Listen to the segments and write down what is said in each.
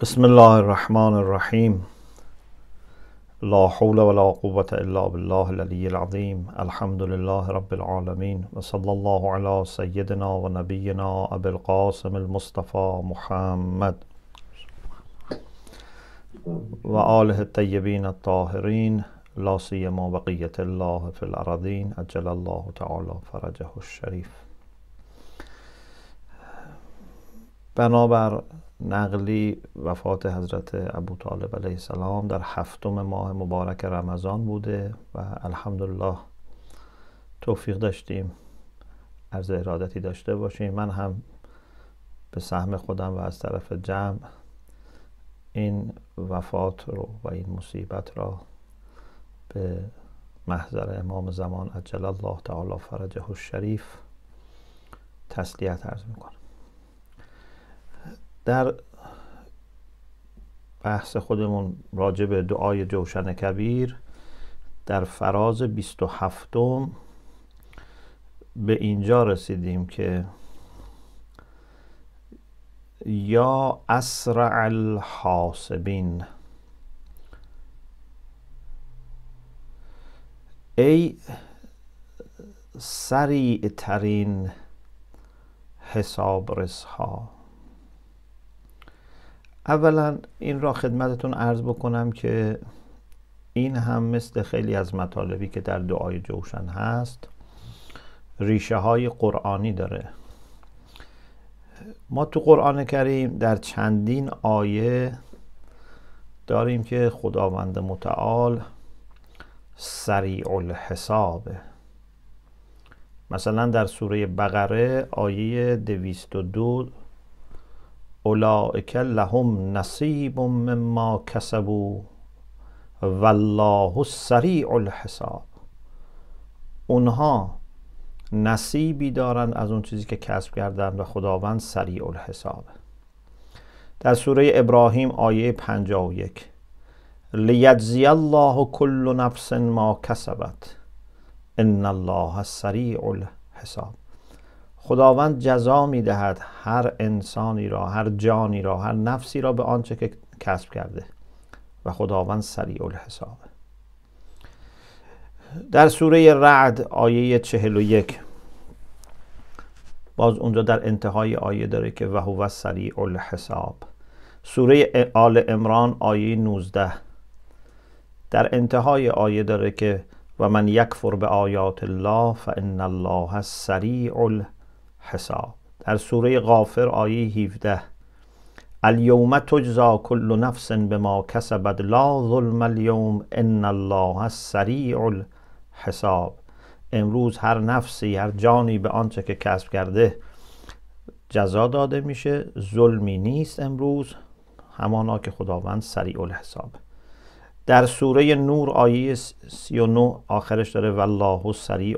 بسم الله الرحمن الرحیم لا حول ولا قوة الا بالله العلي العظيم الحمد لله رب العالمين وصلى الله على سيدنا ونبينا نبینا القاسم المصطفی محمد و الطیبین الطاهرين لا بقیت الله في الأرضين اجل الله تعالى فرجه الشريف بنابر نقلی وفات حضرت ابو طالب علیه السلام در هفتم ماه مبارک رمضان بوده و الحمدلله توفیق داشتیم از ارادتی داشته باشیم من هم به سهم خودم و از طرف جمع این وفات رو و این مصیبت را به محضر امام زمان عجل الله تعالی فرجه الشریف تسلیت عرض میکنم در بحث خودمون راجع به دعای جوشن کبیر در فراز 27 به اینجا رسیدیم که یا اسرع الحاسبین ای سریع ترین حسابرس ها اولا این را خدمتتون عرض بکنم که این هم مثل خیلی از مطالبی که در دعای جوشن هست ریشه های قرآنی داره ما تو قرآن کریم در چندین آیه داریم که خداوند متعال سریع الحساب مثلا در سوره بقره آیه دو اولئک لهم نصیب مما کسبو والله سریع الحساب اونها نصیبی دارند از اون چیزی که کسب کردند و خداوند سریع الحساب در سوره ابراهیم آیه 51 لیجزی الله کل نفس ما کسبت ان الله سریع الحساب خداوند جزا می دهد هر انسانی را هر جانی را هر نفسی را به آنچه که کسب کرده و خداوند سریع الحساب در سوره رعد آیه 41 باز اونجا در انتهای آیه داره که و هو سریع الحساب سوره آل امران آیه 19 در انتهای آیه داره که و من یکفر به آیات الله فان الله سریع الحساب حساب در سوره غافر آیه 17 الیوم تجزا کل نفس بما کسبت لا ظلم الیوم ان الله سریع الحساب امروز هر نفسی هر جانی به آنچه که کسب کرده جزا داده میشه ظلمی نیست امروز همانا که خداوند سریع الحساب در سوره نور آیه 39 آخرش داره والله سریع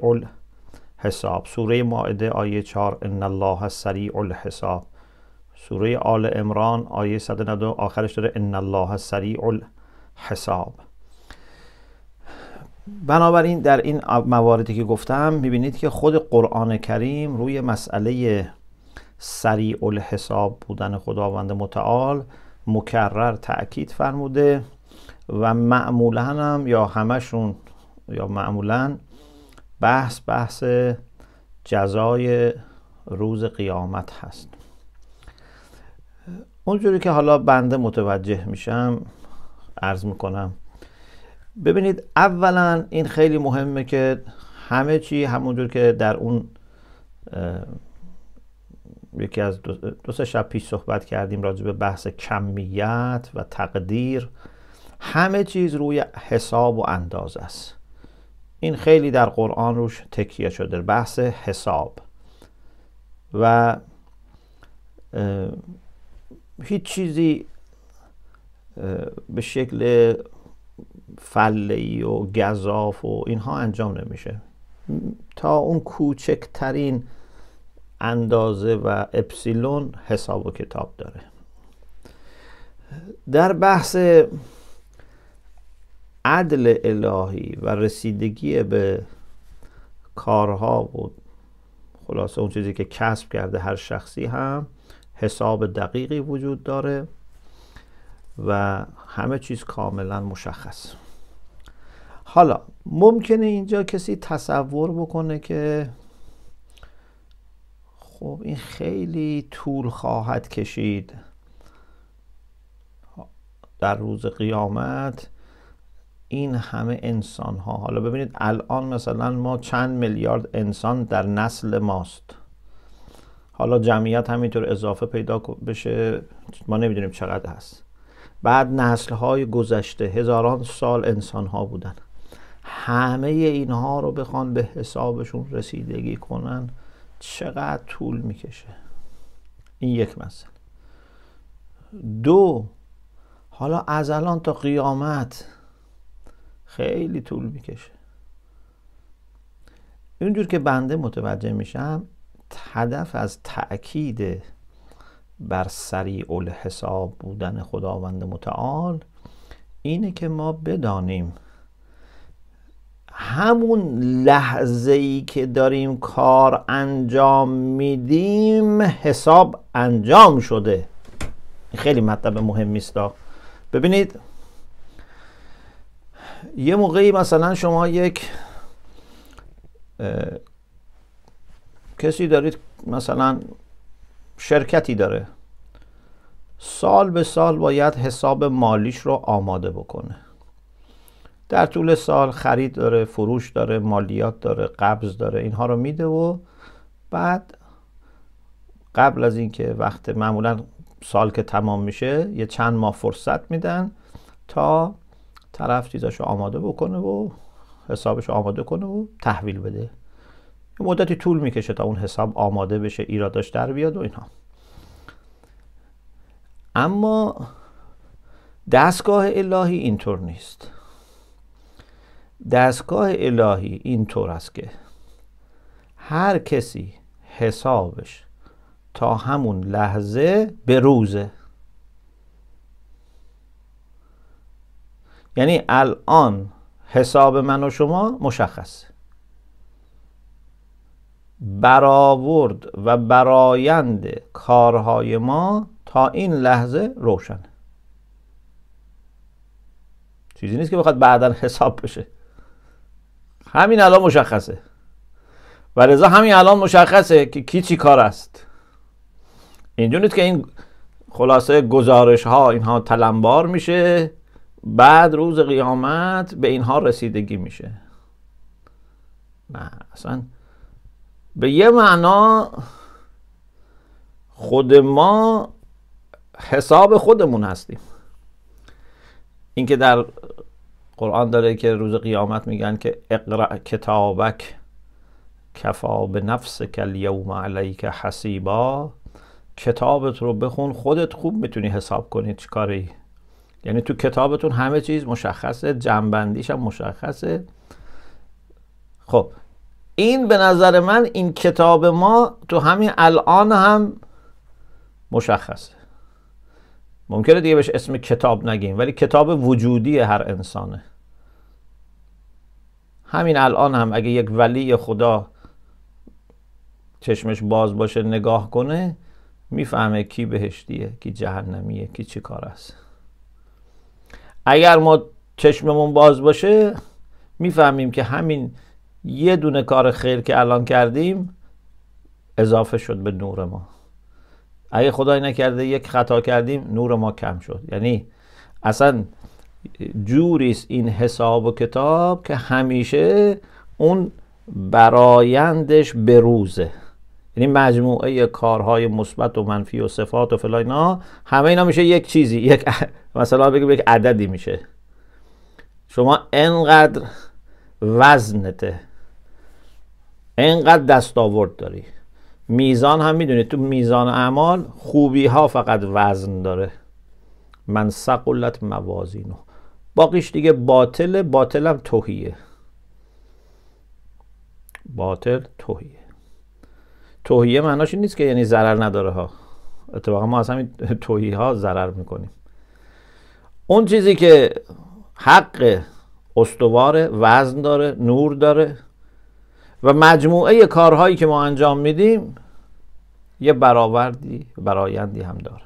حساب سوره مائده آیه 4 ان الله سریع الحساب سوره آل امران آیه 192 آخرش داره ان الله سریع الحساب بنابراین در این مواردی که گفتم میبینید که خود قرآن کریم روی مسئله سریع الحساب بودن خداوند متعال مکرر تأکید فرموده و معمولا هم یا همشون یا معمولا بحث بحث جزای روز قیامت هست اونجوری که حالا بنده متوجه میشم عرض میکنم ببینید اولا این خیلی مهمه که همه چی همونجور که در اون یکی از دو, سه شب پیش صحبت کردیم راجع به بحث کمیت و تقدیر همه چیز روی حساب و انداز است این خیلی در قرآن روش تکیه شده بحث حساب و هیچ چیزی به شکل فلی و گذاف و اینها انجام نمیشه تا اون کوچکترین اندازه و اپسیلون حساب و کتاب داره در بحث عدل الهی و رسیدگی به کارها و خلاصه اون چیزی که کسب کرده هر شخصی هم حساب دقیقی وجود داره و همه چیز کاملا مشخص حالا ممکنه اینجا کسی تصور بکنه که خب این خیلی طول خواهد کشید در روز قیامت این همه انسان ها حالا ببینید الان مثلا ما چند میلیارد انسان در نسل ماست حالا جمعیت همینطور اضافه پیدا بشه ما نمیدونیم چقدر هست بعد نسل های گذشته هزاران سال انسان ها بودن همه اینها رو بخوان به حسابشون رسیدگی کنن چقدر طول میکشه این یک مسئله دو حالا از الان تا قیامت خیلی طول میکشه اینجور که بنده متوجه میشم هدف از تأکید بر سریع الحساب بودن خداوند متعال اینه که ما بدانیم همون لحظه ای که داریم کار انجام میدیم حساب انجام شده خیلی مطلب مهمی است ببینید یه موقعی مثلا شما یک کسی دارید مثلا شرکتی داره سال به سال باید حساب مالیش رو آماده بکنه در طول سال خرید داره فروش داره مالیات داره قبض داره اینها رو میده و بعد قبل از اینکه وقت معمولا سال که تمام میشه یه چند ماه فرصت میدن تا طرف چیزاشو آماده بکنه و حسابش آماده کنه و تحویل بده یه مدتی طول میکشه تا اون حساب آماده بشه ایراداش در بیاد و اینها اما دستگاه الهی اینطور نیست دستگاه الهی اینطور است که هر کسی حسابش تا همون لحظه به روزه یعنی الان حساب من و شما مشخصه برآورد و برایند کارهای ما تا این لحظه روشنه چیزی نیست که بخواد بعدا حساب بشه همین الان مشخصه و رضا همین الان مشخصه که کی چی کار است اینجوریه که این خلاصه گزارش ها اینها تلمبار میشه بعد روز قیامت به اینها رسیدگی میشه نه اصلا به یه معنا خود ما حساب خودمون هستیم اینکه در قرآن داره که روز قیامت میگن که اقرا کتابک کفا به نفس کل یوم علیک حسیبا کتابت رو بخون خودت خوب میتونی حساب کنی چی کاری یعنی تو کتابتون همه چیز مشخصه جنبندیش هم مشخصه خب این به نظر من این کتاب ما تو همین الان هم مشخصه ممکنه دیگه بهش اسم کتاب نگیم ولی کتاب وجودی هر انسانه همین الان هم اگه یک ولی خدا چشمش باز باشه نگاه کنه میفهمه کی بهشتیه کی جهنمیه کی چی کار است اگر ما چشممون باز باشه میفهمیم که همین یه دونه کار خیر که الان کردیم اضافه شد به نور ما اگه خدای نکرده یک خطا کردیم نور ما کم شد یعنی اصلا جوریست این حساب و کتاب که همیشه اون برایندش بروزه یعنی مجموعه کارهای مثبت و منفی و صفات و فلان همه اینا میشه یک چیزی یک مثلا بگیم یک عددی میشه شما انقدر وزنته انقدر دستاورد داری میزان هم میدونی تو میزان اعمال خوبی ها فقط وزن داره من سقلت موازینو باقیش دیگه باطل باطلم توهیه باطل توهیه توهیه معناش این نیست که یعنی ضرر نداره ها اتفاقا ما از همین توهیه ها ضرر میکنیم اون چیزی که حق استوار وزن داره نور داره و مجموعه کارهایی که ما انجام میدیم یه برآوردی برایندی هم داره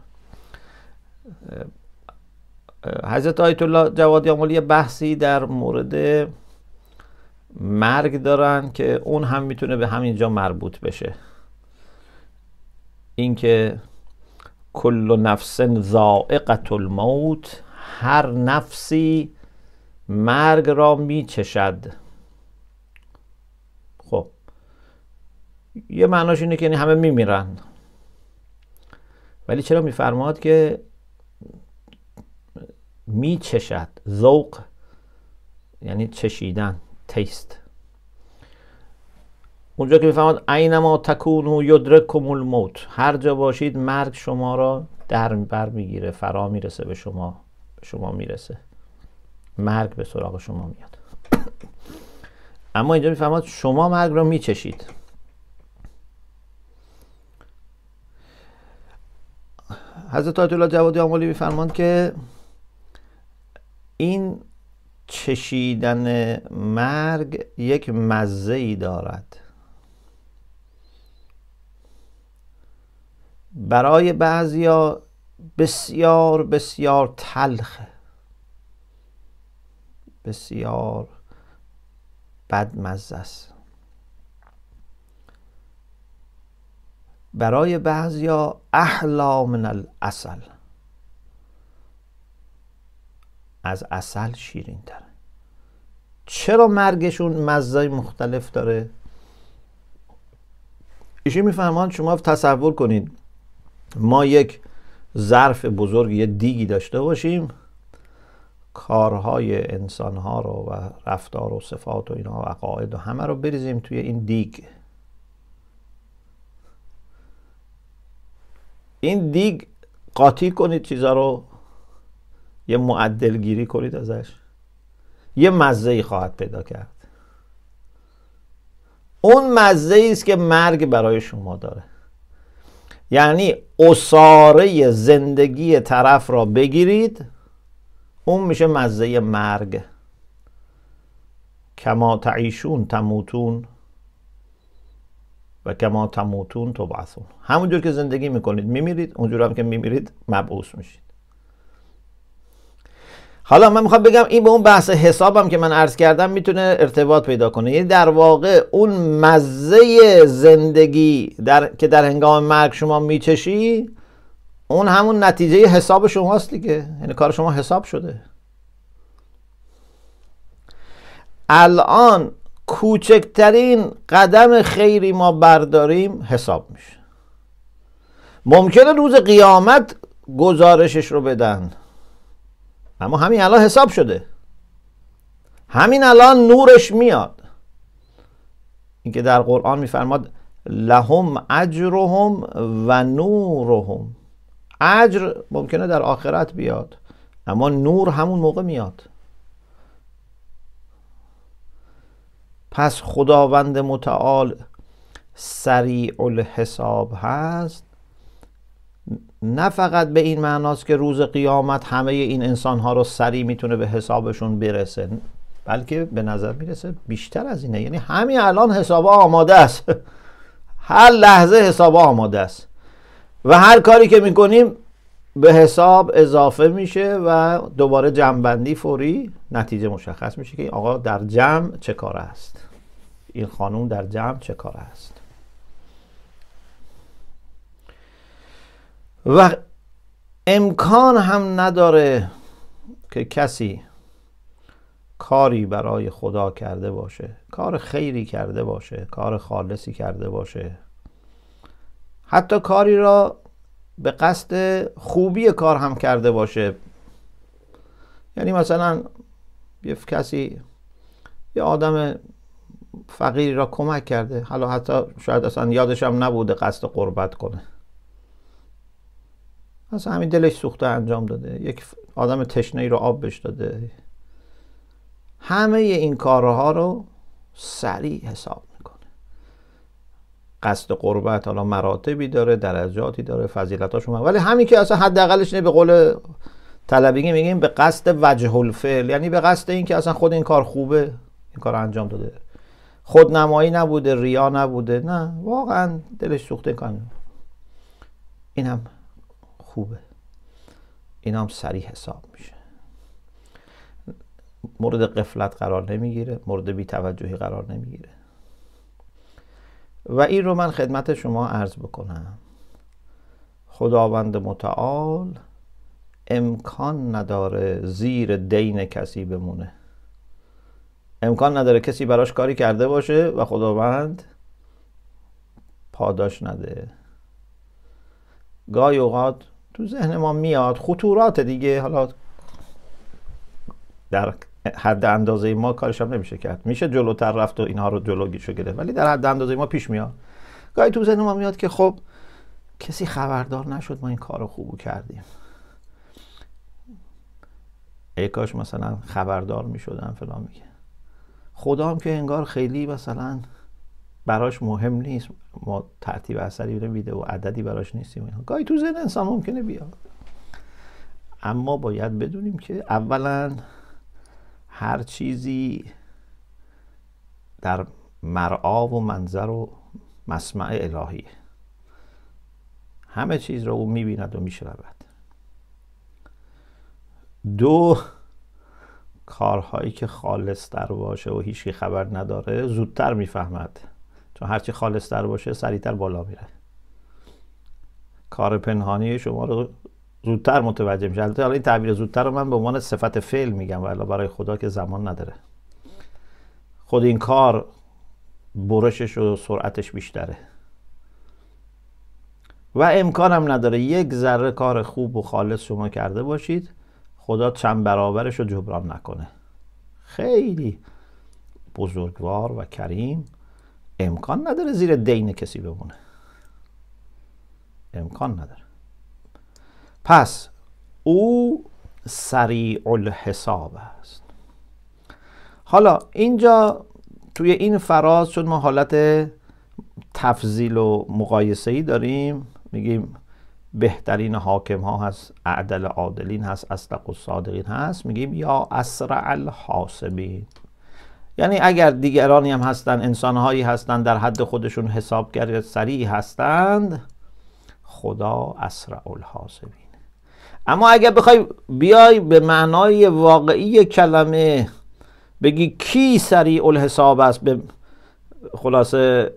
حضرت آیت الله جوادی آمولی یه بحثی در مورد مرگ دارن که اون هم میتونه به همینجا مربوط بشه اینکه کل نفس زائقت الموت هر نفسی مرگ را میچشد خب یه معناش اینه که یعنی همه میمیرن ولی چرا میفرماد که میچشد ذوق یعنی چشیدن تیست اونجا که میفهمد اینما تکونو یدرککم موت هر جا باشید مرگ شما را در بر میگیره فرا میرسه به شما به شما میرسه مرگ به سراغ شما میاد اما اینجا میفهمد شما مرگ را میچشید حضرت آیت الله جوادی آمولی میفرماند که این چشیدن مرگ یک مزه ای دارد برای بعضیا بسیار بسیار تلخه بسیار بد مزه است برای بعضیا احلا من الاصل از اصل شیرین تره چرا مرگشون مزه مختلف داره ایشی میفرمان شما تصور کنید ما یک ظرف بزرگ یه دیگی داشته باشیم کارهای انسانها رو و رفتار و صفات و اینا و عقاید و همه رو بریزیم توی این دیگ این دیگ قاطی کنید چیزا رو یه معدل گیری کنید ازش یه مزه ای خواهد پیدا کرد اون مزه ای است که مرگ برای شما داره یعنی اصاره زندگی طرف را بگیرید اون میشه مزه مرگ کما تعیشون تموتون و کما تموتون تبعثون همونجور که زندگی میکنید میمیرید اونجور هم که میمیرید مبعوث میشید حالا من میخوام بگم این به اون بحث حسابم که من عرض کردم میتونه ارتباط پیدا کنه یعنی در واقع اون مزه زندگی در... که در هنگام مرگ شما میچشی اون همون نتیجه حساب شماست دیگه یعنی کار شما حساب شده الان کوچکترین قدم خیری ما برداریم حساب میشه ممکنه روز قیامت گزارشش رو بدن اما همین الان حساب شده همین الان نورش میاد اینکه در قرآن میفرماد لهم اجرهم و نورهم اجر ممکنه در آخرت بیاد اما نور همون موقع میاد پس خداوند متعال سریع الحساب هست نه فقط به این معناست که روز قیامت همه این انسانها رو سریع میتونه به حسابشون برسه بلکه به نظر میرسه بیشتر از اینه یعنی همین الان حسابا آماده است هر لحظه حساب آماده است و هر کاری که میکنیم به حساب اضافه میشه و دوباره جمعبندی فوری نتیجه مشخص میشه که این آقا در جمع چه کار است این خانوم در جمع چه کار است و امکان هم نداره که کسی کاری برای خدا کرده باشه کار خیری کرده باشه کار خالصی کرده باشه حتی کاری را به قصد خوبی کار هم کرده باشه یعنی مثلا یه کسی یه آدم فقیری را کمک کرده حالا حتی شاید اصلا یادش هم نبوده قصد قربت کنه از همین دلش سوخته انجام داده یک آدم تشنه ای رو آب بش داده همه این کارها رو سریع حساب میکنه قصد قربت حالا مراتبی داره درجاتی داره فضیلتاش اومد ولی همین که اصلا حداقلش نه به قول طلبیگی میگیم به قصد وجه الفعل یعنی به قصد اینکه اصلا خود این کار خوبه این کار انجام داده خودنمایی نبوده ریا نبوده نه واقعا دلش سوخته این اینم خوبه اینا هم سریع حساب میشه مورد قفلت قرار نمیگیره مورد توجهی قرار نمیگیره و این رو من خدمت شما عرض بکنم خداوند متعال امکان نداره زیر دین کسی بمونه امکان نداره کسی براش کاری کرده باشه و خداوند پاداش نده گاهی اوقات تو ذهن ما میاد خطورات دیگه حالا در حد اندازه ما کارش هم نمیشه کرد میشه جلوتر رفت و اینها رو جلوگیشو گرفت ولی در حد اندازه ما پیش میاد گاهی تو ذهن ما میاد که خب کسی خبردار نشد ما این کار رو خوبو کردیم ای کاش مثلا خبردار میشدن فلان میگه خدا هم که انگار خیلی مثلا براش مهم نیست ما ترتیب اثری ویدیو و عددی براش نیستیم اینا گاهی تو ذهن انسان ممکنه بیاد اما باید بدونیم که اولا هر چیزی در مرعا و منظر و مسمع الهیه همه چیز رو او میبیند و میشنود دو کارهایی که خالص در باشه و هیچکی خبر نداره زودتر میفهمد چون هرچی خالصتر باشه سریعتر بالا میره کار پنهانی شما رو زودتر متوجه میشه البته حالا این تعبیر زودتر رو من به عنوان صفت فعل میگم ولی برای خدا که زمان نداره خود این کار برشش و سرعتش بیشتره و امکانم نداره یک ذره کار خوب و خالص شما کرده باشید خدا چند برابرش رو جبران نکنه خیلی بزرگوار و کریم امکان نداره زیر دین کسی بمونه امکان نداره پس او سریع الحساب است حالا اینجا توی این فراز چون ما حالت تفضیل و مقایسه ای داریم میگیم بهترین حاکم ها هست اعدل عادلین هست اصدق و صادقین هست میگیم یا اسرع الحاسبین یعنی اگر دیگرانی هم هستند انسانهایی هستند در حد خودشون حسابگر سریع هستند خدا اسرع الحاسبین اما اگر بخوای بیای به معنای واقعی کلمه بگی کی سریع الحساب است به خلاصه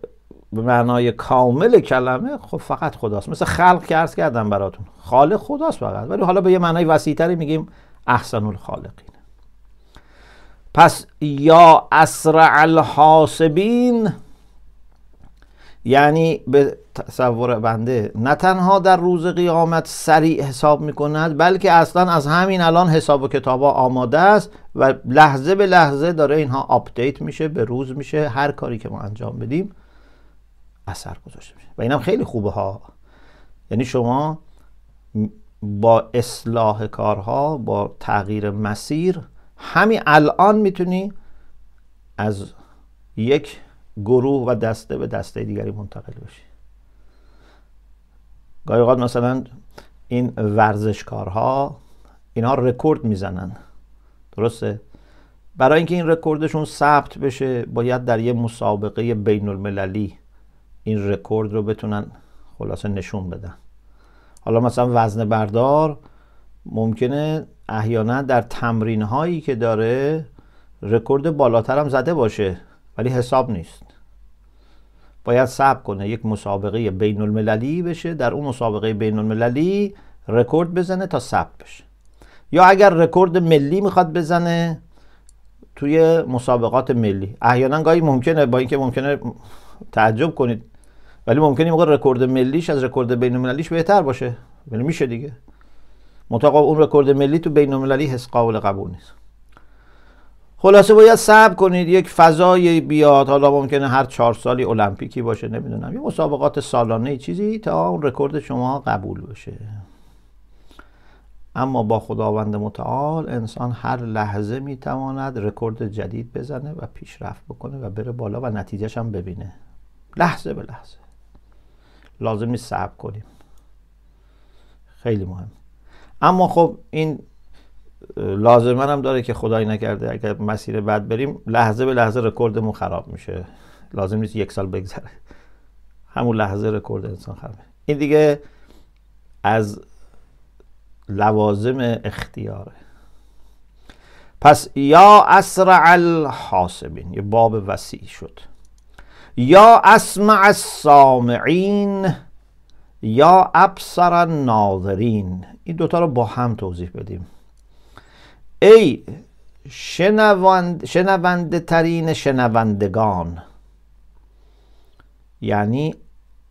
به معنای کامل کلمه خب فقط خداست مثل خلق که عرض کردم براتون خالق خداست فقط ولی حالا به یه معنای وسیعتری میگیم احسن الخالقین پس یا اسرع الحاسبین یعنی به تصور بنده نه تنها در روز قیامت سریع حساب میکند بلکه اصلا از همین الان حساب و ها آماده است و لحظه به لحظه داره اینها آپدیت میشه به روز میشه هر کاری که ما انجام بدیم اثر گذاشته میشه و اینم خیلی خوبه ها یعنی شما با اصلاح کارها با تغییر مسیر همین الان میتونی از یک گروه و دسته به دسته دیگری منتقل بشی گاهی اوقات مثلا این ورزشکارها اینها رکورد میزنن درسته برای اینکه این رکوردشون ثبت بشه باید در یه مسابقه بین المللی این رکورد رو بتونن خلاصه نشون بدن حالا مثلا وزن بردار ممکنه احیانا در تمرین هایی که داره رکورد بالاتر هم زده باشه ولی حساب نیست باید ساب کنه یک مسابقه بین المللی بشه در اون مسابقه بین المللی رکورد بزنه تا ثبت بشه یا اگر رکورد ملی میخواد بزنه توی مسابقات ملی احیانا گاهی ممکنه با اینکه ممکنه تعجب کنید ولی ممکنه موقع رکورد ملیش از رکورد بین المللیش بهتر باشه ولی یعنی میشه دیگه مطابق اون رکورد ملی تو بین المللی حس قابل قبول نیست خلاصه باید صبر کنید یک فضای بیاد حالا ممکنه هر چهار سالی المپیکی باشه نمیدونم یه مسابقات سالانه چیزی تا اون رکورد شما قبول بشه اما با خداوند متعال انسان هر لحظه میتواند رکورد جدید بزنه و پیشرفت بکنه و بره بالا و نتیجهشم هم ببینه لحظه به لحظه لازم نیست صبر کنیم خیلی مهم اما خب این لازم هم داره که خدای نکرده اگر مسیر بد بریم لحظه به لحظه رکوردمون خراب میشه لازم نیست یک سال بگذره همون لحظه رکورد انسان خرابه این دیگه از لوازم اختیاره پس یا اسرع الحاسبین یه باب وسیع شد یا اسمع السامعین یا ابصر ناظرین این دوتا رو با هم توضیح بدیم ای شنوند، شنونده ترین شنوندگان یعنی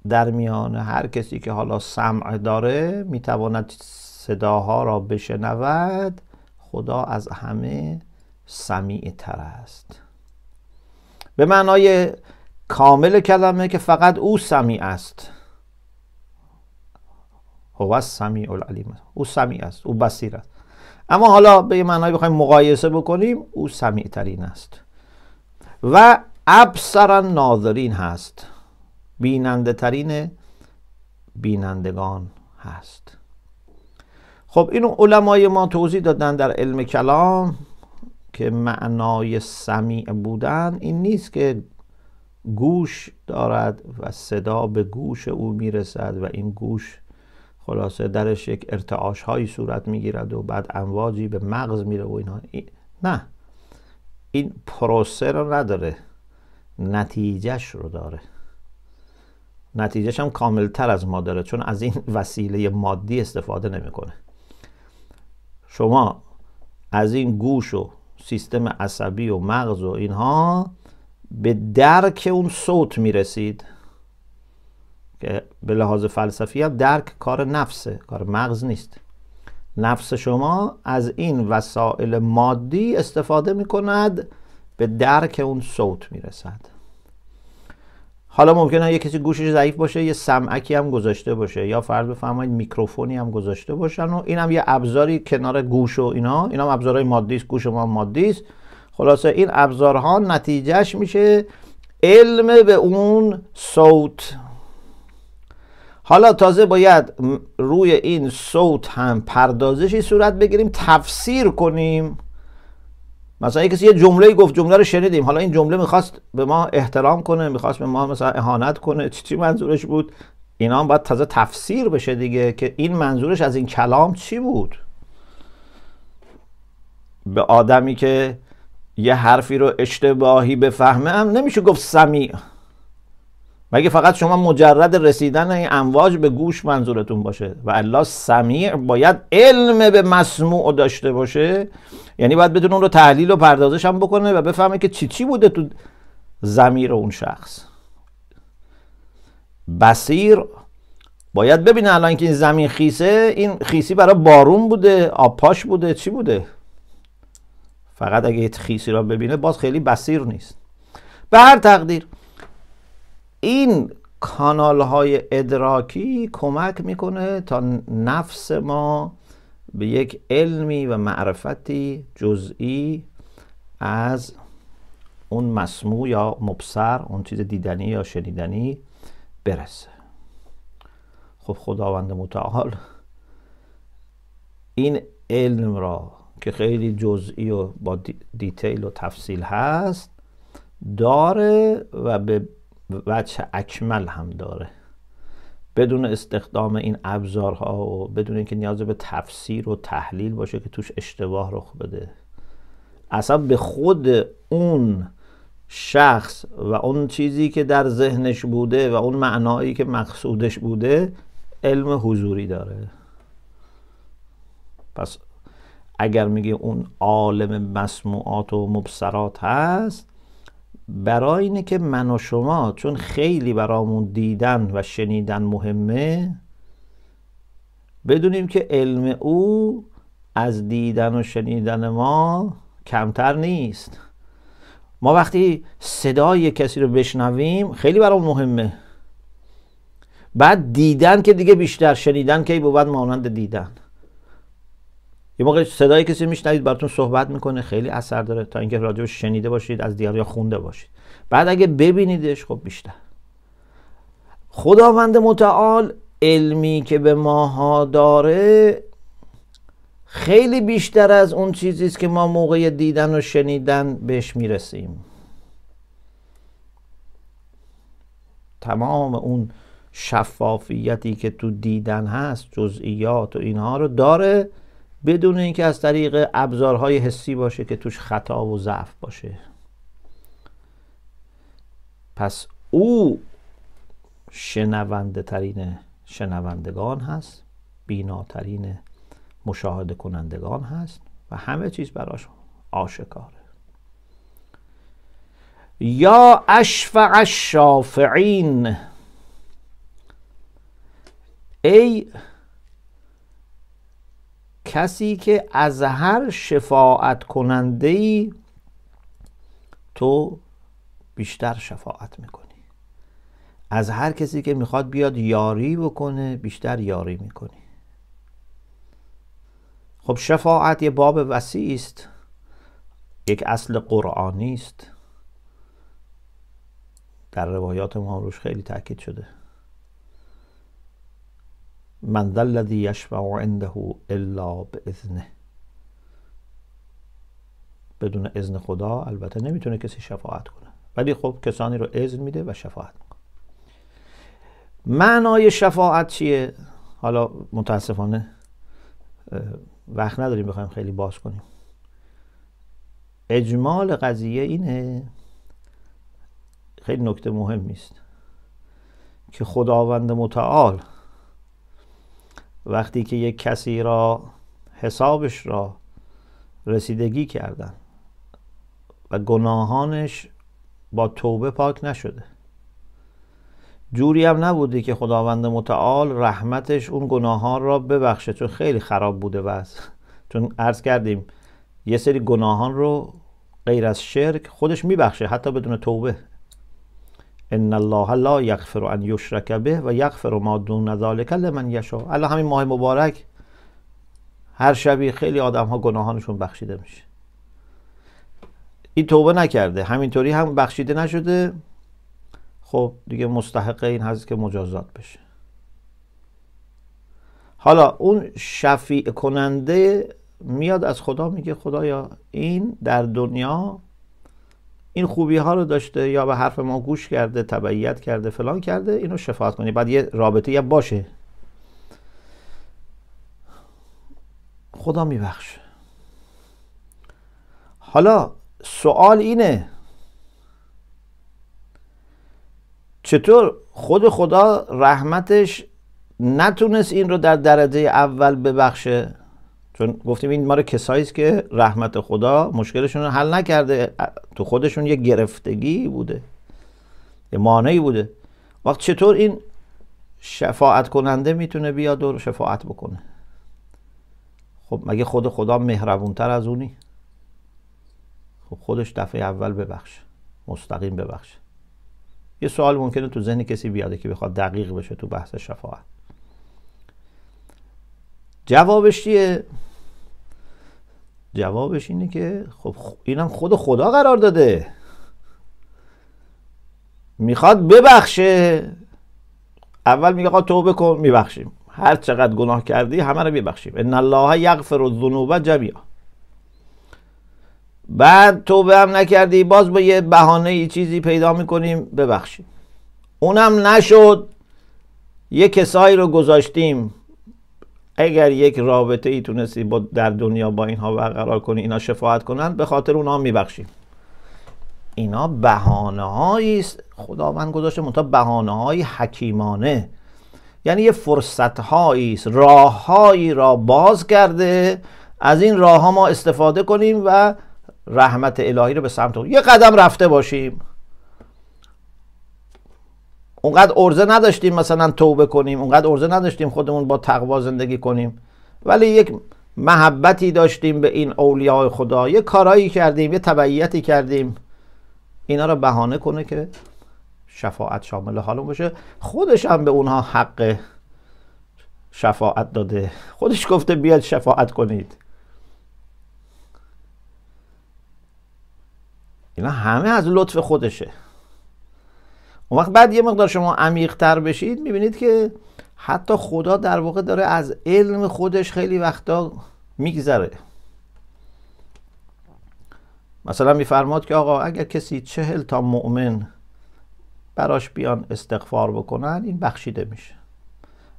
در میان هر کسی که حالا سمع داره میتواند صداها را بشنود خدا از همه سمیع تر است به معنای کامل کلمه که فقط او سمیع است هو خب، سمیع العلیم او سمیع است او بصیر است اما حالا به یه معنایی بخوایم مقایسه بکنیم او سمیع ترین است و ابصر ناظرین هست بیننده ترین بینندگان هست خب اینو علمای ما توضیح دادن در علم کلام که معنای سمیع بودن این نیست که گوش دارد و صدا به گوش او میرسد و این گوش خلاصه درش یک ارتعاش هایی صورت میگیرد و بعد امواجی به مغز میره و اینها نه این پروسه رو نداره نتیجهش رو داره نتیجهش هم تر از ما داره چون از این وسیله مادی استفاده نمیکنه شما از این گوش و سیستم عصبی و مغز و اینها به درک اون صوت میرسید که به لحاظ فلسفی هم درک کار نفسه کار مغز نیست نفس شما از این وسایل مادی استفاده می کند به درک اون صوت می رسد حالا ممکنه یه کسی گوشش ضعیف باشه یه سمعکی هم گذاشته باشه یا فرض بفرمایید میکروفونی هم گذاشته باشن و این هم یه ابزاری کنار گوش و اینا اینا هم ابزارهای مادی است گوش ما مادی است خلاصه این ابزارها نتیجهش میشه علم به اون صوت حالا تازه باید روی این صوت هم پردازشی صورت بگیریم تفسیر کنیم مثلا کسی یه جمله گفت جمله رو شنیدیم حالا این جمله میخواست به ما احترام کنه میخواست به ما مثلا اهانت کنه چی منظورش بود اینا هم باید تازه تفسیر بشه دیگه که این منظورش از این کلام چی بود به آدمی که یه حرفی رو اشتباهی بفهمه هم نمیشه گفت سمیع مگه فقط شما مجرد رسیدن این امواج به گوش منظورتون باشه و الله سمیع باید علم به مسموع داشته باشه یعنی باید بتونه اون رو تحلیل و پردازش هم بکنه و بفهمه که چی چی بوده تو زمیر اون شخص بسیر باید ببینه الان که این زمین خیسه این خیسی برای بارون بوده آپاش بوده چی بوده فقط اگه خیسی رو ببینه باز خیلی بسیر نیست به هر تقدیر این کانال های ادراکی کمک میکنه تا نفس ما به یک علمی و معرفتی جزئی از اون مسموع یا مبصر اون چیز دیدنی یا شنیدنی برسه خب خداوند متعال این علم را که خیلی جزئی و با دیتیل و تفصیل هست داره و به وجه اکمل هم داره بدون استخدام این ابزارها و بدون اینکه نیاز به تفسیر و تحلیل باشه که توش اشتباه رخ بده اصلا به خود اون شخص و اون چیزی که در ذهنش بوده و اون معنایی که مقصودش بوده علم حضوری داره پس اگر میگه اون عالم مسموعات و مبصرات هست برای اینه که من و شما چون خیلی برامون دیدن و شنیدن مهمه بدونیم که علم او از دیدن و شنیدن ما کمتر نیست ما وقتی صدای کسی رو بشنویم خیلی برامون مهمه بعد دیدن که دیگه بیشتر شنیدن که ای بود مانند دیدن یه موقع صدای کسی میشنوید براتون صحبت میکنه خیلی اثر داره تا اینکه رادیو شنیده باشید از دیگه خونده باشید بعد اگه ببینیدش خب بیشتر خداوند متعال علمی که به ماها داره خیلی بیشتر از اون چیزی است که ما موقع دیدن و شنیدن بهش میرسیم تمام اون شفافیتی که تو دیدن هست جزئیات و اینها رو داره بدون اینکه از طریق ابزارهای حسی باشه که توش خطا و ضعف باشه پس او شنونده ترین شنوندگان هست بیناترین مشاهده کنندگان هست و همه چیز براش آشکاره یا اشفع الشافعین ای کسی که از هر شفاعت کننده ای تو بیشتر شفاعت میکنی از هر کسی که میخواد بیاد یاری بکنه بیشتر یاری میکنی خب شفاعت یه باب وسیع است یک اصل قرآنی است در روایات ما روش خیلی تاکید شده من ذا الذی یشفع عنده الا باذنه بدون اذن خدا البته نمیتونه کسی شفاعت کنه ولی خب کسانی رو اذن میده و شفاعت میکنه معنای شفاعت چیه حالا متاسفانه وقت نداریم بخوایم خیلی باز کنیم اجمال قضیه اینه خیلی نکته مهم نیست که خداوند متعال وقتی که یک کسی را حسابش را رسیدگی کردن و گناهانش با توبه پاک نشده جوری هم نبوده که خداوند متعال رحمتش اون گناهان را ببخشه چون خیلی خراب بوده و چون عرض کردیم یه سری گناهان رو غیر از شرک خودش میبخشه حتی بدون توبه ان الله لا یغفر ان یشرک به و یغفر ما دون ذلک لمن یشاء الان همین ماه مبارک هر شبیه خیلی آدم ها گناهانشون بخشیده میشه این توبه نکرده همینطوری هم بخشیده نشده خب دیگه مستحق این هست که مجازات بشه حالا اون شفیع کننده میاد از خدا میگه خدایا این در دنیا این خوبی ها رو داشته یا به حرف ما گوش کرده تبعیت کرده فلان کرده اینو شفاعت کنی بعد یه رابطه یه باشه خدا میبخشه حالا سوال اینه چطور خود خدا رحمتش نتونست این رو در درجه اول ببخشه چون گفتیم این ما رو کسایی که رحمت خدا مشکلشون رو حل نکرده تو خودشون یه گرفتگی بوده یه مانعی بوده وقت چطور این شفاعت کننده میتونه بیاد و شفاعت بکنه خب مگه خود خدا مهربونتر از اونی خب خودش دفعه اول ببخش مستقیم ببخشه یه سوال ممکنه تو ذهن کسی بیاده که بخواد دقیق بشه تو بحث شفاعت جوابش چیه جوابش اینه که خب اینم خود خدا قرار داده میخواد ببخشه اول میگه توبه کن میبخشیم هر چقدر گناه کردی همه رو ببخشیم ان الله یغفر الذنوب جمیعا بعد توبه هم نکردی باز با یه بهانه یه چیزی پیدا میکنیم ببخشیم اونم نشد یه کسایی رو گذاشتیم اگر یک رابطه ای تونستی با در دنیا با اینها برقرار کنی اینا شفاعت کنند به خاطر اونها میبخشیم اینا بهانه هایی خداوند گذاشته منتها بهانه های حکیمانه یعنی یه فرصت هایی راههایی را باز کرده از این راه ما استفاده کنیم و رحمت الهی رو به سمت یه قدم رفته باشیم اونقدر ارزه نداشتیم مثلا توبه کنیم اونقدر ارزه نداشتیم خودمون با تقوا زندگی کنیم ولی یک محبتی داشتیم به این اولیاء خدا یه کارایی کردیم یه تبعیتی کردیم اینا رو بهانه کنه که شفاعت شامل حالون بشه، خودش هم به اونها حق شفاعت داده خودش گفته بیاد شفاعت کنید اینا همه از لطف خودشه اون وقت بعد یه مقدار شما عمیقتر بشید میبینید که حتی خدا در واقع داره از علم خودش خیلی وقتا میگذره مثلا میفرماد که آقا اگر کسی چهل تا مؤمن براش بیان استغفار بکنن این بخشیده میشه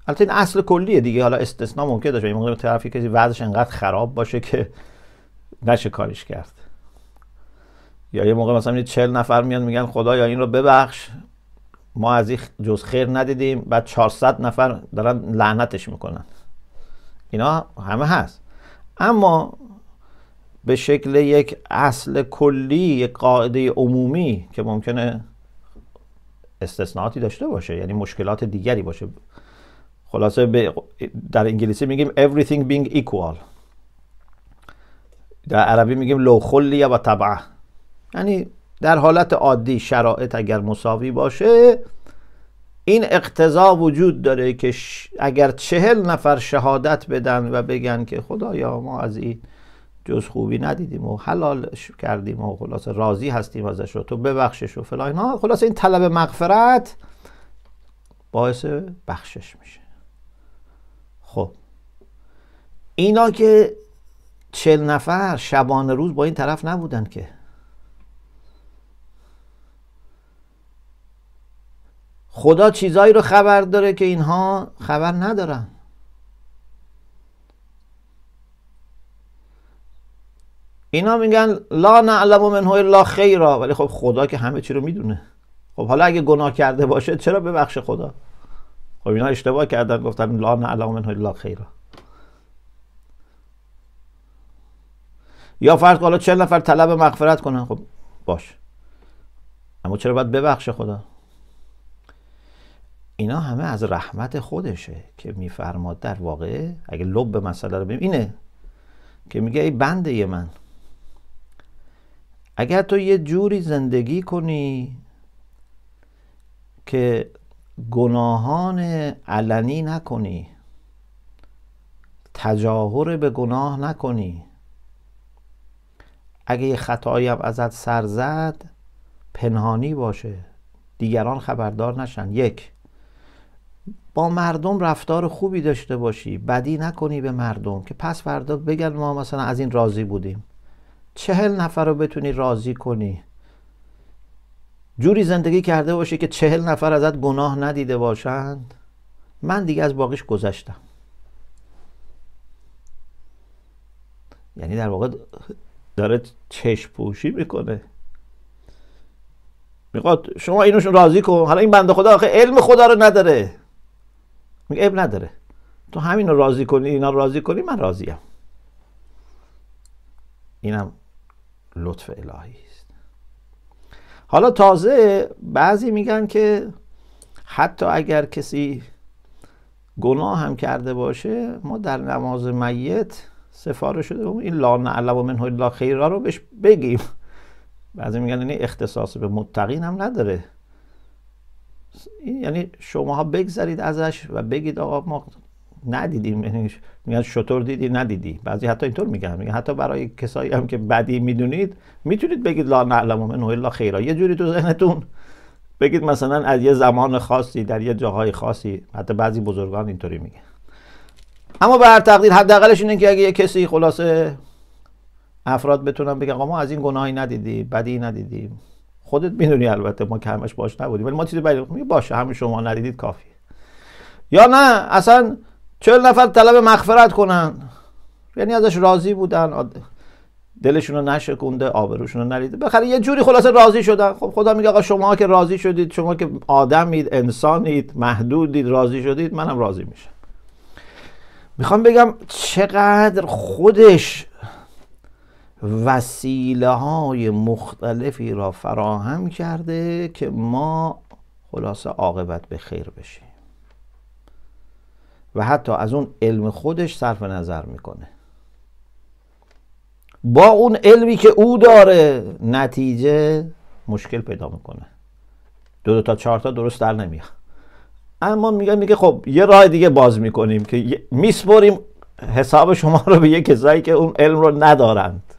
البته این اصل کلیه دیگه حالا استثنا ممکن داشته این موقع طرفی کسی وضعش انقدر خراب باشه که نشه کارش کرد یا یه موقع مثلا چهل نفر میان میگن خدا یا این رو ببخش ما از این جز خیر ندیدیم بعد 400 نفر دارن لعنتش میکنن اینا همه هست اما به شکل یک اصل کلی یک قاعده عمومی که ممکنه استثناءاتی داشته باشه یعنی مشکلات دیگری باشه خلاصه در انگلیسی میگیم everything being equal در عربی میگیم لو خلیه و طبعه یعنی در حالت عادی شرایط اگر مساوی باشه این اقتضا وجود داره که اگر چهل نفر شهادت بدن و بگن که خدایا ما از این جز خوبی ندیدیم و حلال کردیم و خلاص راضی هستیم ازش رو تو ببخشش و فلان اینا خلاصه این طلب مغفرت باعث بخشش میشه خب اینا که چل نفر شبان روز با این طرف نبودن که خدا چیزایی رو خبر داره که اینها خبر ندارن اینا میگن لا نعلم هو الا خیرا ولی خب خدا که همه چی رو میدونه خب حالا اگه گناه کرده باشه چرا ببخش خدا خب اینا اشتباه کردن گفتن لا نعلم هو الا خیرا یا فرض حالا چه نفر طلب مغفرت کنن خب باش اما چرا باید ببخش خدا اینا همه از رحمت خودشه که میفرماد در واقع اگه لب مسئله رو بیم اینه که میگه ای بنده من اگر تو یه جوری زندگی کنی که گناهان علنی نکنی تجاهر به گناه نکنی اگه یه خطایی هم ازت سر زد پنهانی باشه دیگران خبردار نشن یک با مردم رفتار خوبی داشته باشی بدی نکنی به مردم که پس فردا بگن ما مثلا از این راضی بودیم چهل نفر رو بتونی راضی کنی جوری زندگی کرده باشی که چهل نفر ازت گناه ندیده باشند من دیگه از باقیش گذشتم یعنی در واقع داره چشم پوشی میکنه میخواد شما اینوشون راضی کن حالا این بنده خدا آخه علم خدا رو نداره میگه اب نداره تو همین رو راضی کنی اینا رو راضی کنی من راضیم اینم لطف الهی است حالا تازه بعضی میگن که حتی اگر کسی گناه هم کرده باشه ما در نماز میت سفاره شده اون این لا نعلم و منه الله خیرا رو بهش بگیم بعضی میگن این یعنی اختصاص به متقین هم نداره یعنی شما ها بگذرید ازش و بگید آقا ما ندیدیم یعنی میگن شطور دیدی ندیدی بعضی حتی اینطور میگن حتی برای کسایی هم که بدی میدونید میتونید بگید لا نعلم نو الا خیرا یه جوری تو ذهنتون بگید مثلا از یه زمان خاصی در یه جاهای خاصی حتی بعضی بزرگان اینطوری میگن اما به هر تقدیر حداقلش اینه که اگه یه کسی خلاصه افراد بتونن بگن ما از این گناهی ندیدی بدی ندیدیم خودت میدونی البته ما که همش باش نبودیم ولی ما چیزی بدی باشه همین شما ندیدید کافیه یا نه اصلا چهل نفر طلب مغفرت کنن یعنی ازش راضی بودن دلشون رو نشکونده آبروشون رو نریده بخره یه جوری خلاصه راضی شدن خب خدا میگه آقا شما که راضی شدید شما که آدمید انسانید محدودید راضی شدید منم راضی میشم میخوام بگم چقدر خودش وسیله های مختلفی را فراهم کرده که ما خلاصه عاقبت به خیر بشیم و حتی از اون علم خودش صرف نظر میکنه با اون علمی که او داره نتیجه مشکل پیدا میکنه دو, دو تا چهار تا درست در نمیاد اما میگه میگه خب یه راه دیگه باز میکنیم که میسپریم حساب شما رو به یک کسایی که اون علم رو ندارند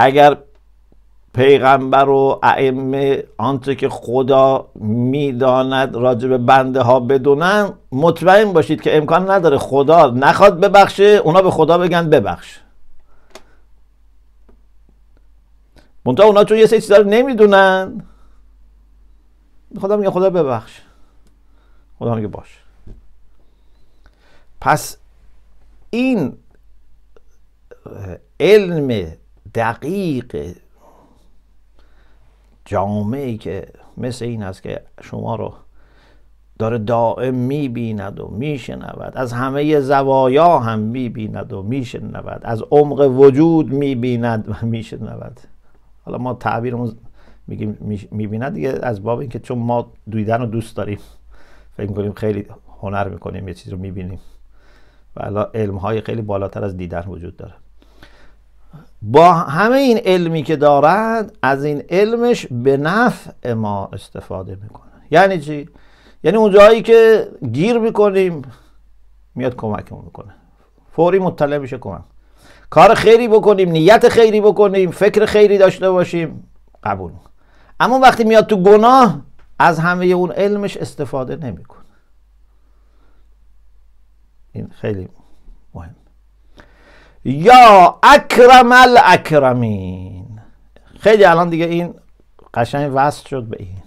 اگر پیغمبر و ائمه آنچه که خدا میداند راجع به بنده ها بدونن مطمئن باشید که امکان نداره خدا نخواد ببخشه اونا به خدا بگن ببخش منتها اونا چون یه سری چیزا رو نمیدونن خدا میگه خدا ببخش خدا میگه باش پس این علم دقیق جامعه که مثل این است که شما رو داره دائم میبیند و میشنود از همه زوایا هم میبیند و میشنود از عمق وجود میبیند و میشنود حالا ما تعبیرمون میگیم میبیند دیگه از باب اینکه چون ما دویدن رو دوست داریم فکر میکنیم خیلی هنر میکنیم یه چیز رو میبینیم و علم های خیلی بالاتر از دیدن وجود داره با همه این علمی که دارد از این علمش به نفع ما استفاده میکنه. یعنی چی؟ یعنی اون جایی که گیر میکنیم میاد کمکمون میکنه فوری مطلع میشه کمک کار خیری بکنیم نیت خیری بکنیم فکر خیری داشته باشیم قبول اما وقتی میاد تو گناه از همه اون علمش استفاده نمیکنه این خیلی مهم یا اکرم الاکرمین خیلی الان دیگه این قشنگ وصل شد به این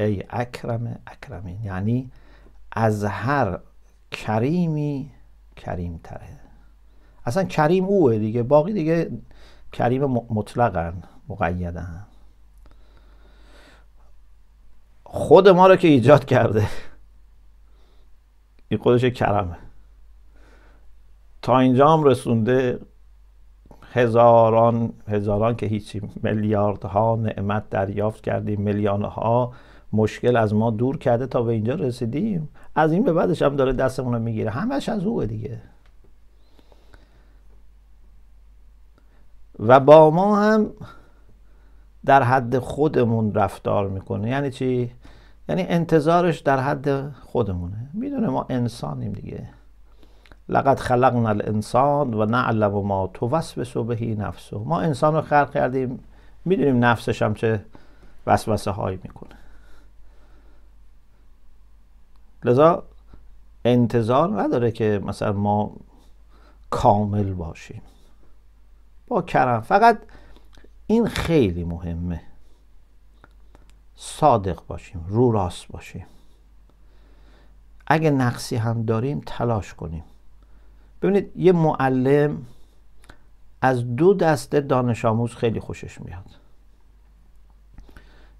ای اکرم اکرمین یعنی از هر کریمی کریم تره اصلا کریم اوه دیگه باقی دیگه کریم مطلقن مقیدن خود ما رو که ایجاد کرده این خودش کرمه تا اینجا هم رسونده هزاران هزاران که هیچی میلیاردها نعمت دریافت کردیم میلیون ها مشکل از ما دور کرده تا به اینجا رسیدیم از این به بعدش هم داره دستمون رو میگیره همش از اوه دیگه و با ما هم در حد خودمون رفتار میکنه یعنی چی؟ یعنی انتظارش در حد خودمونه میدونه ما انسانیم دیگه لقد خلقنا الانسان و نعلم ما توسوس بهی نفسه ما انسان رو خلق کردیم میدونیم نفسش هم چه وسوسه هایی میکنه لذا انتظار نداره که مثلا ما کامل باشیم با کرم فقط این خیلی مهمه صادق باشیم رو راست باشیم اگه نقصی هم داریم تلاش کنیم ببینید یه معلم از دو دسته دانش آموز خیلی خوشش میاد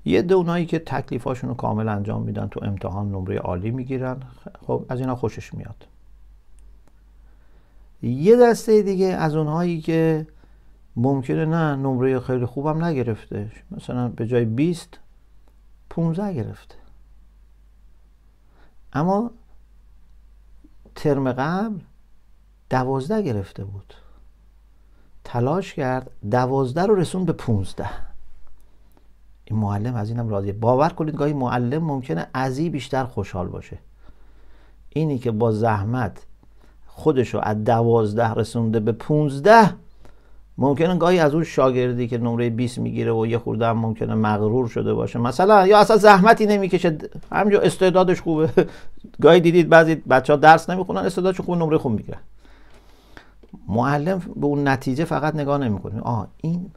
یه دو اونایی که تکلیفاشون رو کامل انجام میدن تو امتحان نمره عالی میگیرن خب از اینا خوشش میاد یه دسته دیگه از اونهایی که ممکنه نه نمره خیلی خوبم نگرفته مثلا به جای 20 15 گرفته اما ترم قبل دوازده گرفته بود تلاش کرد دوازده رو رسون به پونزده این معلم از اینم راضیه باور کنید گاهی معلم ممکنه ازی بیشتر خوشحال باشه اینی که با زحمت خودش رو از دوازده رسونده به پونزده ممکنه گاهی از اون شاگردی که نمره 20 میگیره و یه خورده هم ممکنه مغرور شده باشه مثلا یا اصلا زحمتی نمیکشه همینجا استعدادش خوبه گاهی دیدید بعضی بچه ها درس نمیخونن استعدادش خوب نمره خوب میگیرن معلم به اون نتیجه فقط نگاه کنه آه این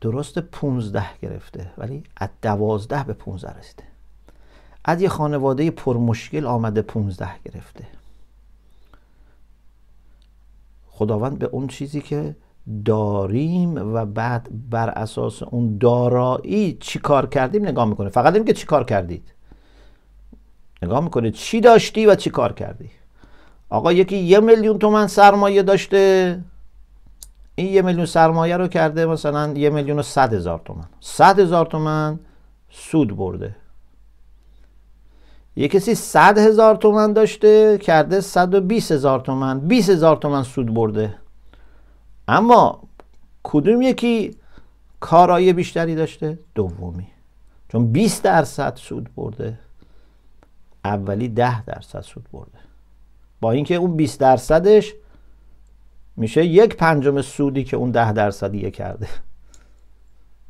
درست 15 گرفته ولی از دوازده به 15 رسیده از یه خانواده پرمشکل آمده 15 گرفته خداوند به اون چیزی که داریم و بعد بر اساس اون دارایی چی کار کردیم نگاه میکنه فقط این که چی کار کردید نگاه میکنه چی داشتی و چی کار کردی آقا یکی یه میلیون تومن سرمایه داشته این یه میلیون سرمایه رو کرده مثلا یه میلیون و صد هزار تومن صد هزار تومن سود برده یه کسی صد هزار تومن داشته کرده صد و بیس هزار تومن بیس هزار تومن سود برده اما کدوم یکی کارایی بیشتری داشته؟ دومی چون 20 درصد سود برده اولی 10 درصد سود برده با اینکه اون 20 درصدش میشه یک پنجم سودی که اون 10 درصدیه کرده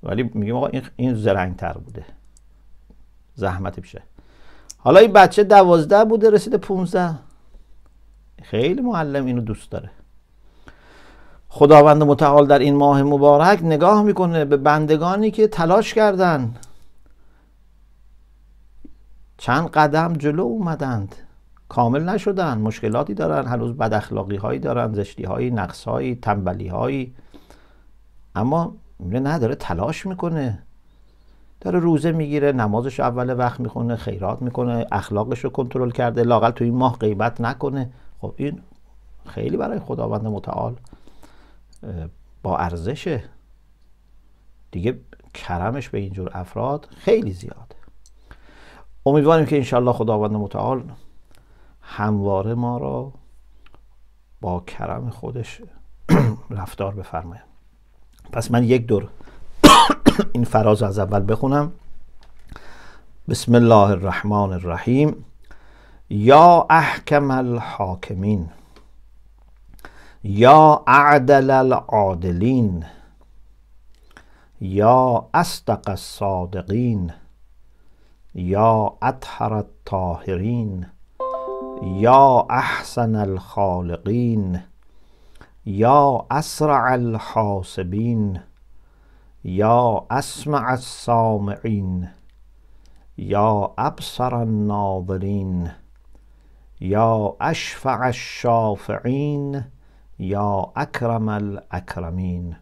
ولی میگیم آقا این این زرنگتر بوده زحمت میشه حالا این بچه دوازده بوده رسید 15 خیلی معلم اینو دوست داره خداوند متعال در این ماه مبارک نگاه میکنه به بندگانی که تلاش کردن چند قدم جلو اومدند کامل نشدن مشکلاتی دارن هنوز بد اخلاقی هایی دارن زشتی هایی نقص هایی تنبلی هایی اما میره نه داره تلاش میکنه داره روزه میگیره نمازش اول وقت میخونه خیرات میکنه اخلاقش رو کنترل کرده لاقل تو این ماه غیبت نکنه خب این خیلی برای خداوند متعال با ارزشه دیگه کرمش به اینجور افراد خیلی زیاده امیدواریم که انشالله خداوند متعال همواره ما را با کرم خودش رفتار بفرماید پس من یک دور این فراز از اول بخونم بسم الله الرحمن الرحیم یا احکم الحاکمین یا عدل العادلین یا استق الصادقین یا اطهر الطاهرین يا احسن الخالقين يا اسرع الحاسبين يا اسمع السامعين يا ابصر الناظرين يا اشفع الشافعين يا اكرم الاكرمين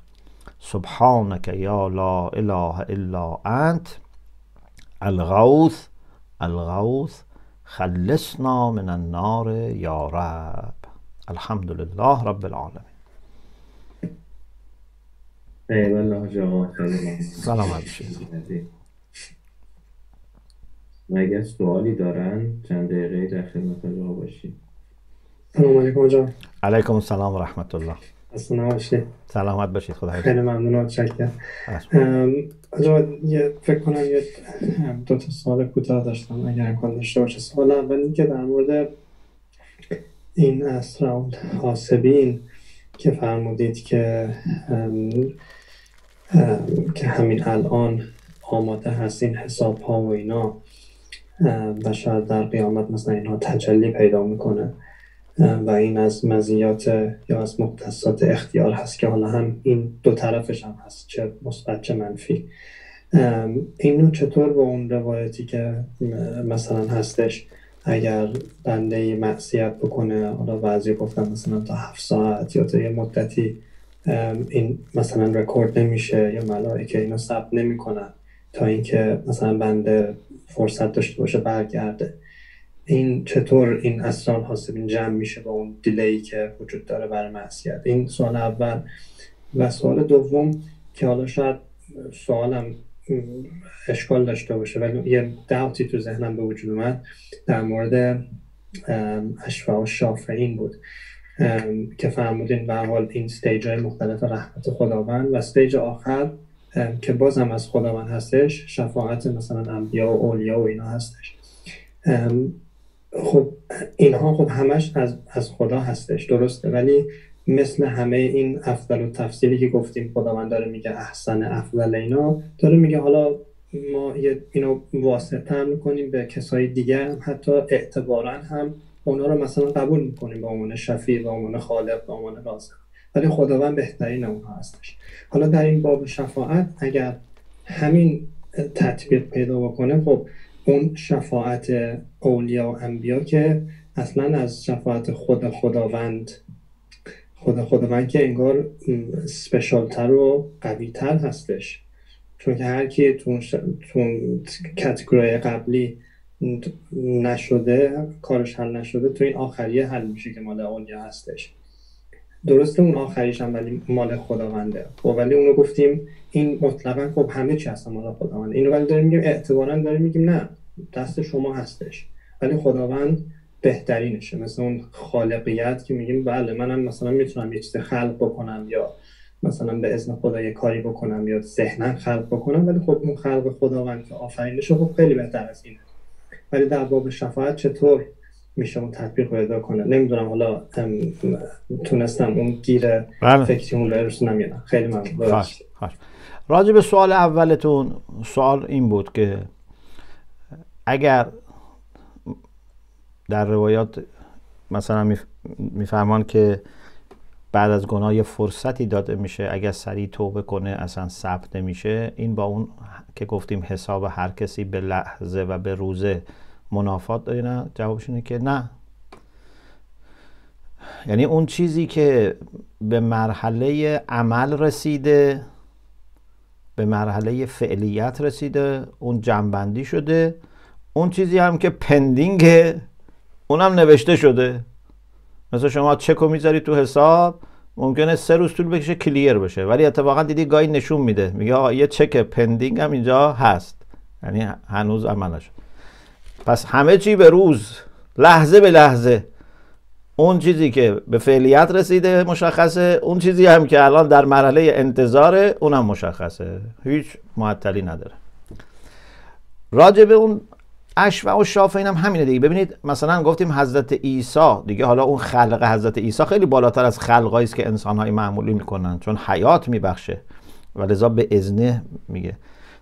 سبحانك يا لا اله الا انت الغوث الغوث خلصنا من النار یا رب الحمد لله رب العالمین ایوالله سلام علیکم اگر سوالی دارن چند دقیقه در خدمت باشیم باشید سلام علیکم جان علیکم السلام و رحمت الله خسته سلامت باشید خدا خیلی ممنون و یه فکر کنم یه دو تا سوال کوتاه داشتم اگر امکان داشته باشه سوال اول که در مورد این اسراول حاسبین که فرمودید که که همین الان آماده هست این حساب ها و اینا و شاید در قیامت مثلا اینها تجلی پیدا میکنه و این از مزیات یا از مقتصات اختیار هست که حالا هم این دو طرفش هم هست چه مثبت چه منفی اینو چطور با اون روایتی که مثلا هستش اگر بنده معصیت بکنه حالا بعضی گفتن مثلا تا هفت ساعت یا تا یه مدتی این مثلا رکورد نمیشه یا ملائکه اینو ثبت نمیکنن تا اینکه مثلا بنده فرصت داشته باشه برگرده این چطور این اسران این جمع میشه با اون دیلی که وجود داره برای معصیت این سوال اول و سوال دوم که حالا شاید سوالم اشکال داشته باشه ولی یه دوتی تو ذهنم به وجود اومد در مورد اشفا و شافعین بود که فرمودین به حال این ستیج های مختلف رحمت خداوند و ستیج آخر که بازم از خداوند هستش شفاعت مثلا انبیا و اولیا و اینا هستش خب اینها خب همش از, از خدا هستش درسته ولی مثل همه این افضل و تفسیری که گفتیم من داره میگه احسن افضل اینا داره میگه حالا ما اینو واسطه میکنیم به کسای دیگر حتی اعتبارا هم اونا رو مثلا قبول میکنیم به عنوان شفیع به عنوان خالق به عنوان رازق ولی خداوند بهترین اونها هستش حالا در این باب شفاعت اگر همین تطبیق پیدا بکنه خب اون شفاعت اولیا و انبیا که اصلا از شفاعت خود خداوند خود خداوند که انگار سپشالتر و قویتر هستش چون که هر کی تو کتگوری قبلی نشده کارش حل نشده تو این آخریه حل میشه که مال اولیا هستش درسته اون آخریش هم ولی مال خداونده خب ولی اونو گفتیم این مطلقا خب همه چی هست مال خداوند اینو ولی داریم میگیم اعتبارا داریم میگیم نه دست شما هستش ولی خداوند بهترینشه مثل اون خالقیت که میگیم بله منم مثلا میتونم یه چیز خلق بکنم یا مثلا به اذن خدا یه کاری بکنم یا ذهنا خلق بکنم ولی خب اون خلق خداوند که آفرینش خب خیلی بهتر از اینه ولی در باب شفاعت چطور میشه اون تطبیق پیدا کنه نمیدونم حالا تونستم اون گیر بله. فکری اون یا خیلی ممنون راجع به سوال اولتون سوال این بود که اگر در روایات مثلا میفهمان که بعد از گناه یه فرصتی داده میشه اگر سریع توبه کنه اصلا ثبت نمیشه این با اون که گفتیم حساب هر کسی به لحظه و به روزه منافات داره نه جوابش اینه که نه یعنی اون چیزی که به مرحله عمل رسیده به مرحله فعلیت رسیده اون جنبندی شده اون چیزی هم که پندینگ اونم نوشته شده مثلا شما چک رو میذاری تو حساب ممکنه سه روز طول بکشه کلیر بشه ولی اتفاقا دیدی گاهی نشون میده میگه آقا یه چک پندینگ هم اینجا هست یعنی هنوز عمل نشد پس همه چی به روز لحظه به لحظه اون چیزی که به فعلیت رسیده مشخصه اون چیزی هم که الان در مرحله انتظاره اونم مشخصه هیچ معطلی نداره راجع به اون اشوع و شافعین هم همینه دیگه ببینید مثلا گفتیم حضرت عیسی دیگه حالا اون خلق حضرت عیسی خیلی بالاتر از خلقایی است که انسان‌های معمولی میکنن چون حیات میبخشه و لذا به اذنه میگه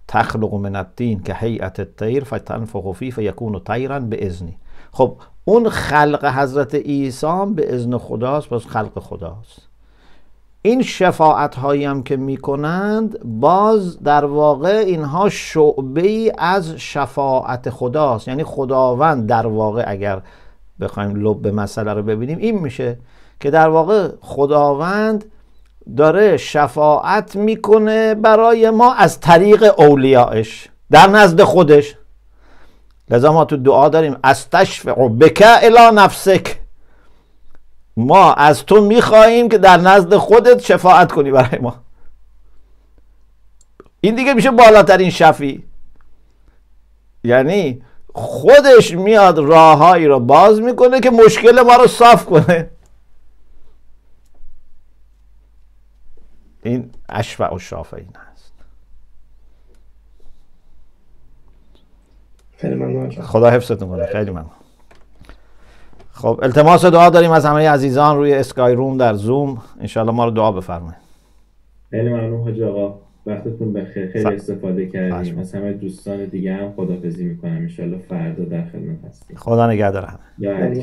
تخلق من الطین که هیئت الطیر فتنفخ فی فیکون طیرا باذنی خب اون خلق حضرت عیسی به اذن خداست باز خلق خداست این شفاعت هایی هم که می کنند باز در واقع اینها شعبه ای از شفاعت خداست یعنی خداوند در واقع اگر بخوایم لب به مسئله رو ببینیم این میشه که در واقع خداوند داره شفاعت میکنه برای ما از طریق اولیاش در نزد خودش لذا ما تو دعا داریم استشفع بک الی نفسک ما از تو میخواهیم که در نزد خودت شفاعت کنی برای ما این دیگه میشه بالاترین شفی یعنی خودش میاد راههایی رو باز میکنه که مشکل ما رو صاف کنه این اشفع و شافعین خدا حفظتون کنه خیلی ممنون خب التماس دعا داریم از همه عزیزان روی اسکای روم در زوم انشالله ما رو دعا بفرمایید خیلی ممنون حاج آقا وقتتون بخیر خیلی استفاده کردیم از همه دوستان دیگه هم خدافزی میکنم انشالله فردا در خدمت هستیم خدا نگهدار همه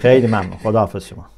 خیلی ممنون خداحافظ شما